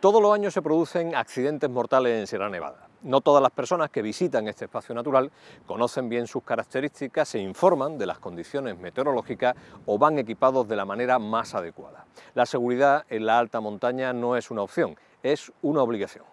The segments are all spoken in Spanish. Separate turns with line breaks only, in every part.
Todos los años se producen accidentes mortales en Sierra Nevada. No todas las personas que visitan este espacio natural conocen bien sus características, se informan de las condiciones meteorológicas o van equipados de la manera más adecuada. La seguridad en la alta montaña no es una opción, es una
obligación.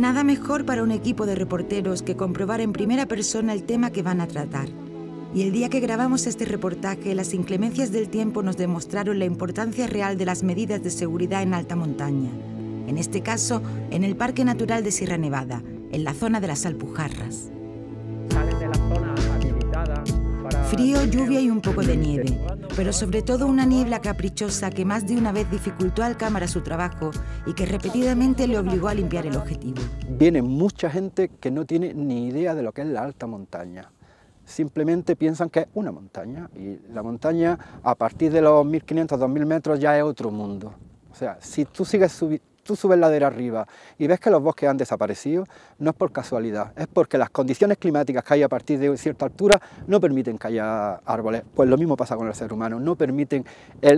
Nada mejor para un equipo de reporteros que comprobar en primera persona el tema que van a tratar. Y el día que grabamos este reportaje, las inclemencias del tiempo nos demostraron la importancia real de las medidas de seguridad en alta montaña. En este caso, en el Parque Natural de Sierra Nevada, en la zona de las Alpujarras. Frío, lluvia y un poco de nieve pero sobre todo una niebla caprichosa que más de una vez dificultó al cámara su trabajo y que repetidamente le obligó a limpiar el objetivo.
Viene mucha gente que no tiene ni idea de lo que es la alta montaña. Simplemente piensan que es una montaña y la montaña a partir de los 1500, 2000 metros ya es otro mundo. O sea, si tú sigues subiendo tú subes la ladera arriba y ves que los bosques han desaparecido, no es por casualidad, es porque las condiciones climáticas que hay a partir de cierta altura no permiten que haya árboles. Pues lo mismo pasa con el ser humano, no permiten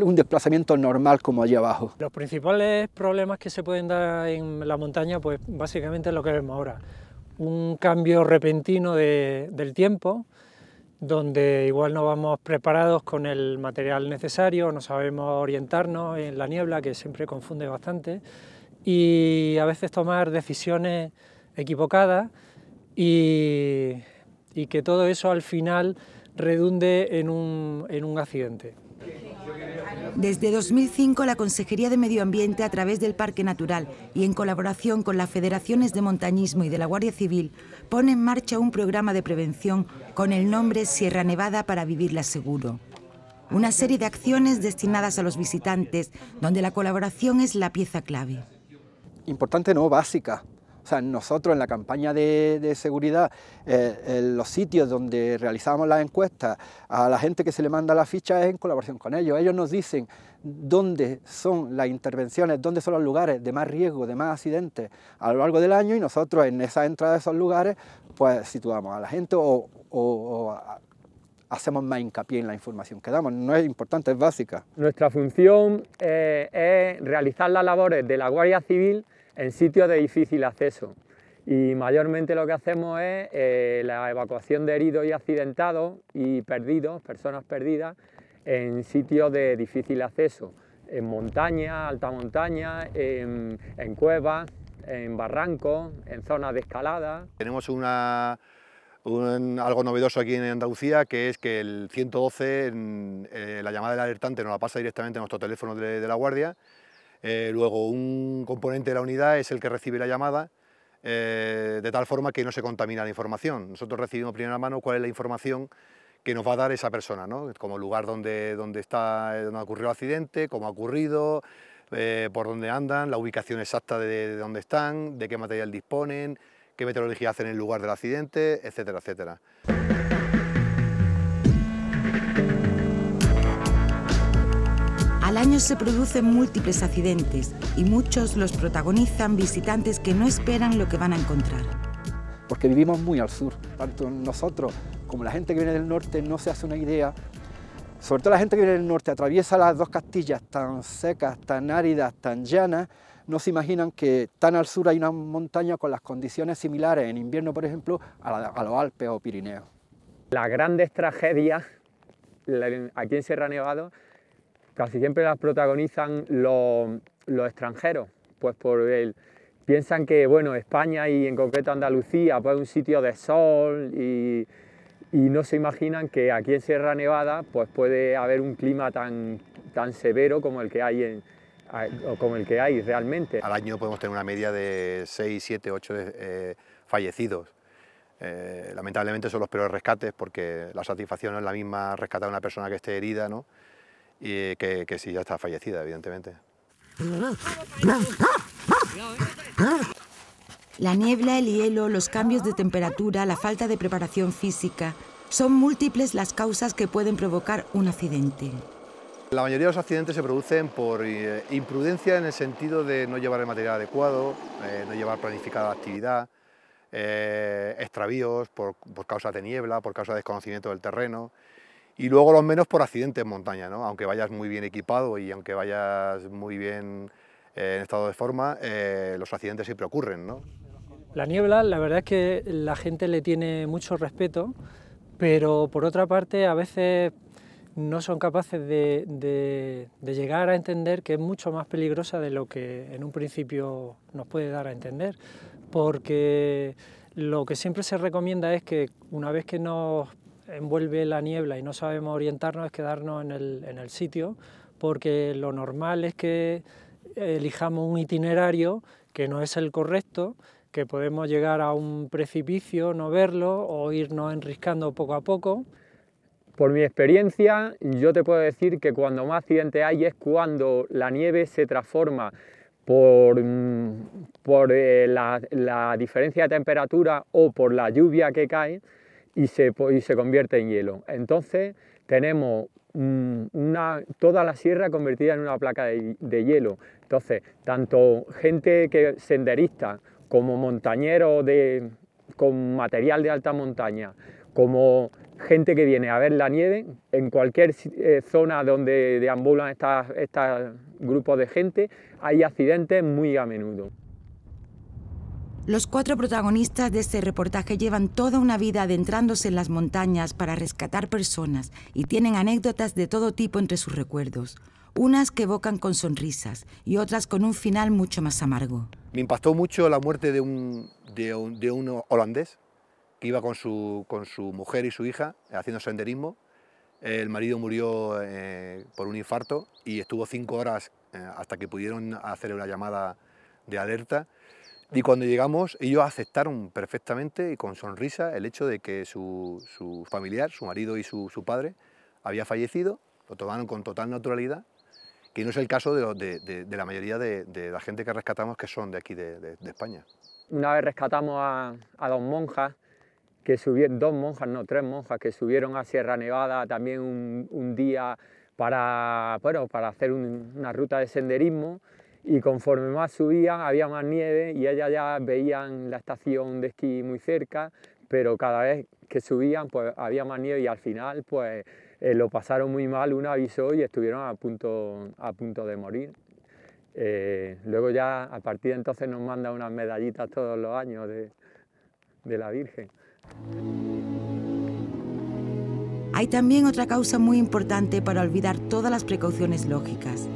un desplazamiento normal como allí abajo. Los
principales problemas que se pueden dar en la montaña, pues básicamente es lo que vemos ahora, un cambio repentino del tiempo, donde igual no vamos preparados con el material necesario, no sabemos orientarnos en la niebla, que siempre confunde bastante, y a veces tomar decisiones equivocadas y, que todo eso al final redunde en un, en un accidente.
Desde 2005, la Consejería de Medio Ambiente, a través del Parque Natural y en colaboración con las federaciones de montañismo y de la Guardia Civil, pone en marcha un programa de prevención con el nombre Sierra Nevada para vivirla seguro. Una serie de acciones destinadas a los visitantes, donde la colaboración es la pieza clave. Importante
no, básica, o sea, nosotros en la campaña de, seguridad, eh, los sitios donde realizamos las encuestas, a la gente que se le manda la ficha es en colaboración con ellos. Ellos nos dicen dónde son las intervenciones, dónde son los lugares de más riesgo, de más accidentes a lo largo del año y nosotros en esa entrada de esos lugares pues situamos a la gente o, hacemos más hincapié en la información que damos. No es importante, es básica.
Nuestra función
eh, es realizar las labores de la Guardia Civil en
sitios de difícil acceso. Y mayormente lo que hacemos es eh, la evacuación de heridos y accidentados y perdidos, personas perdidas, en sitios de difícil acceso, en montaña, alta montaña, en, cuevas, en barrancos, en zonas de escalada.
Tenemos una, algo novedoso aquí en Andalucía, que es que el 112, eh, la llamada del alertante nos la pasa directamente a nuestro teléfono de la guardia eh, luego, un componente de la unidad es el que recibe la llamada, eh, de tal forma que no se contamina la información. Nosotros recibimos primera mano cuál es la información que nos va a dar esa persona, ¿no? como lugar donde, está, donde ocurrió el accidente, cómo ha ocurrido, eh, por dónde andan, la ubicación exacta de, dónde están, de qué material disponen, qué meteorología hacen en el lugar del accidente, etcétera, etcétera.
Al año se producen múltiples accidentes y muchos los protagonizan visitantes que no esperan lo que van a encontrar.
Porque vivimos muy al sur, tanto nosotros como la gente que viene del norte no se hace una idea, sobre todo la gente que viene del norte atraviesa las dos Castillas tan secas, tan áridas, tan llanas, no se imaginan que tan al sur hay una montaña con las condiciones similares en invierno, por ejemplo, a, los Alpes o Pirineos. Las grandes tragedias aquí en Sierra Nevada
casi siempre las protagonizan los, extranjeros, pues por el, piensan que bueno, España y en concreto Andalucía pues es un sitio de sol y, no se imaginan que aquí en Sierra Nevada pues puede haber un clima tan, severo como el que hay como el que hay realmente. Al
año podemos tener una media de 6, 7, 8 fallecidos. Eh, lamentablemente son los peores rescates porque la satisfacción no es la misma rescatar a una persona que esté herida, ¿no? y que, si sí, ya está fallecida, evidentemente.
La niebla, el hielo, los cambios de temperatura, la falta de preparación física, son múltiples las causas que pueden provocar un accidente.
La mayoría de los accidentes se producen por eh, imprudencia en el sentido de no llevar el material adecuado, eh, no llevar planificada la actividad, eh, extravíos por causa de niebla, por causa de desconocimiento del terreno, y luego los menos por accidentes en montaña, ¿no? aunque vayas muy bien equipado y aunque vayas muy bien eh, en estado de forma, eh, los accidentes siempre ocurren. ¿no?
La niebla, la verdad es que la gente le tiene mucho respeto, pero por otra parte a veces no son capaces de, de, de llegar a entender que es mucho más peligrosa de lo que en un principio nos puede dar a entender, porque lo que siempre se recomienda es que una vez que nos envuelve la niebla y no sabemos orientarnos es quedarnos en el, sitio, porque lo normal es que elijamos un itinerario que no es el correcto, que podemos llegar a un precipicio, no verlo o irnos enriscando poco a poco.
Por mi experiencia, yo te puedo decir que cuando más accidente hay es cuando la nieve se transforma por, mm, eh, la diferencia de temperatura o por la lluvia que cae, y se, convierte en hielo. Entonces tenemos mm, toda la sierra convertida en una placa de, hielo. Entonces, tanto gente que senderista como montañero con material de alta montaña, como gente que viene a ver la nieve, en cualquier eh, zona donde deambulan estos grupos de gente, hay accidentes muy a menudo.
Los cuatro protagonistas de este reportaje llevan toda una vida adentrándose en las montañas para rescatar personas y tienen anécdotas de todo tipo entre sus recuerdos, unas que evocan con sonrisas y otras con un final mucho más amargo. Me impactó
mucho la muerte de un, holandés que iba con su, mujer y su hija haciendo senderismo. El marido murió eh, por un infarto y estuvo cinco horas eh, hasta que pudieron hacer una llamada de alerta. Y cuando llegamos, ellos aceptaron perfectamente y con sonrisa el hecho de que su, su familiar, su marido y su, su, padre había fallecido, lo tomaron con total naturalidad, que no es el caso de, la mayoría de, la gente que rescatamos que son de aquí, de, España.
Una vez rescatamos a, dos monjas, que subieron, dos monjas, no, tres monjas, que subieron a Sierra Nevada también un, día para, bueno, para hacer una ruta de senderismo y conforme más subían había más nieve y ellas ya veían la estación de esquí muy cerca, pero cada vez que subían pues había más nieve y al final pues eh, lo pasaron muy mal, una aviso y estuvieron a punto, a punto de morir. Eh, luego ya a partir de entonces nos manda unas medallitas todos los años de la Virgen.
Hay también otra causa muy importante para olvidar todas las precauciones lógicas,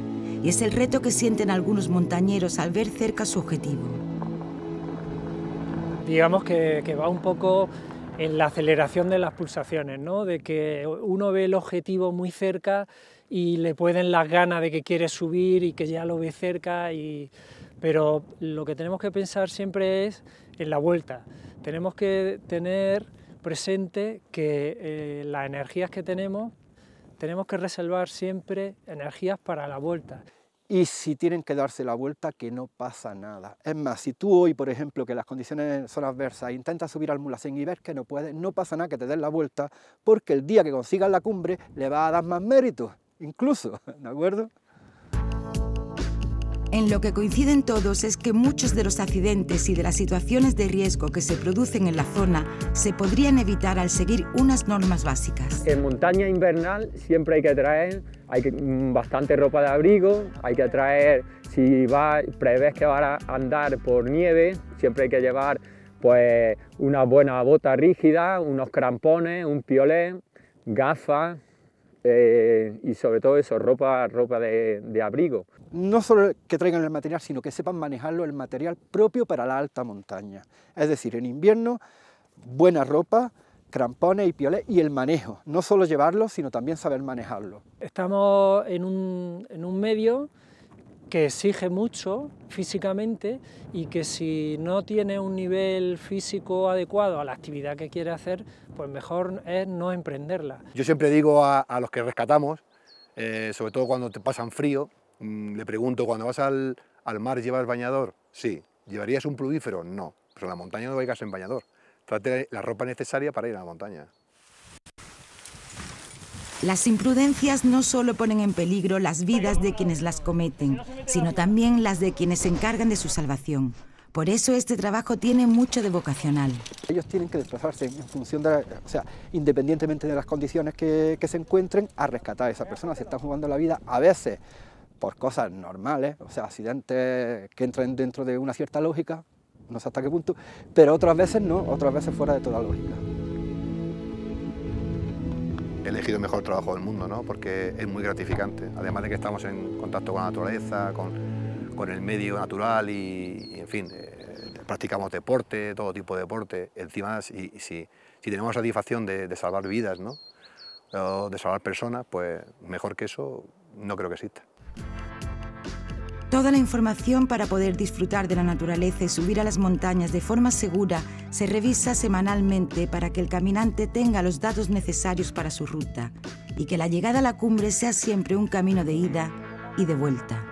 y es el reto que sienten algunos montañeros al ver cerca su objetivo.
Digamos que, va un poco en la aceleración de las pulsaciones, ¿no? de que uno ve el objetivo muy cerca y le pueden las ganas de que quiere subir y que ya lo ve cerca, y... pero lo que tenemos que pensar siempre es en la vuelta. Tenemos que tener presente que eh, las energías que tenemos tenemos que reservar siempre energías
para la vuelta. Y si tienen que darse la vuelta, que no pasa nada. Es más, si tú hoy, por ejemplo, que las condiciones son adversas, intentas subir al mulacén y ves que no puedes, no pasa nada que te den la vuelta, porque el día que consigas la cumbre le va a dar más mérito, incluso, ¿de acuerdo?
En lo que coinciden todos es que muchos de los accidentes y de las situaciones de riesgo que se producen en la zona se podrían evitar al seguir unas normas básicas.
En montaña invernal siempre hay que traer hay mm, bastante ropa de abrigo, hay que traer, si va, prevés que va a andar por nieve, siempre hay que llevar pues una buena bota rígida, unos crampones, un piolet, gafas, eh, y sobre todo eso, ropa, ropa
de, abrigo. No solo que traigan el material, sino que sepan manejarlo, el material propio para la alta montaña. Es decir, en invierno, buena ropa, crampones y piolet y el manejo. No solo llevarlo, sino también saber manejarlo.
Estamos en un, en un medio que exige mucho físicamente y que si no tiene un nivel físico adecuado a la actividad que quiere hacer, pues mejor es no emprenderla.
Yo siempre digo a, los que rescatamos, eh, sobre todo cuando te pasan frío, mm, le pregunto, cuando vas al, mar llevas bañador? Sí. ¿Llevarías un plumífero? No. Pero en la montaña no vayas en bañador. Trate la ropa necesaria para ir a la montaña.
Las imprudencias no solo ponen en peligro las vidas de quienes las cometen, sino también las de quienes se encargan de su salvación. Por eso este trabajo tiene mucho de vocacional.
Ellos tienen que desplazarse en función de, o sea, independientemente de las condiciones que, que se encuentren, a rescatar a esa persona. Se están jugando la vida a veces por cosas normales, o sea, accidentes que entran dentro de una cierta lógica, no sé hasta qué punto, pero otras veces no, otras veces fuera de toda lógica
elegido el mejor trabajo del mundo, ¿no? porque es muy gratificante. Además de que estamos en contacto con la naturaleza, con, el medio natural y, en fin, eh, practicamos deporte, todo tipo de deporte. Encima, si, si, tenemos satisfacción de, salvar vidas, ¿no? o de salvar personas, pues mejor que eso no creo que exista.
Toda la información para poder disfrutar de la naturaleza y subir a las montañas de forma segura se revisa semanalmente para que el caminante tenga los datos necesarios para su ruta y que la llegada a la cumbre sea siempre un camino de ida y de vuelta.